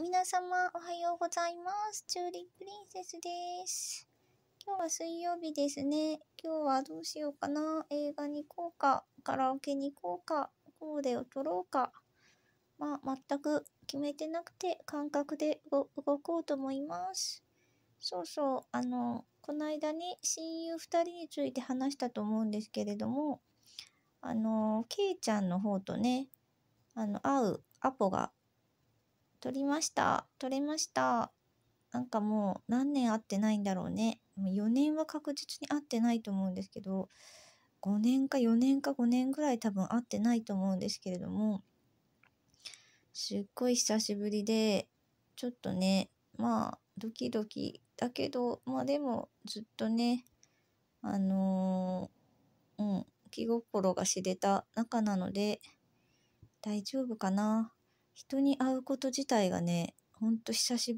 皆様おはようございます。チューリップリンセスです。今日は水曜日ですね。今日はどうしようかな。映画に行こうか、カラオケに行こうか、コーデを撮ろうか。まあ、全く決めてなくて感覚で動こうと思います。そうそう、あの、この間ね、親友2人について話したと思うんですけれども、あの、ケイちゃんの方とね、あの、会うアポが撮りました。撮れました。なんかもう何年会ってないんだろうね。4年は確実に会ってないと思うんですけど、5年か4年か5年ぐらい多分会ってないと思うんですけれども、すっごい久しぶりで、ちょっとね、まあ、ドキドキだけど、まあでもずっとね、あのー、うん、気心が知れた仲なので、大丈夫かな人に会うこと自体がね、ほんと久しぶり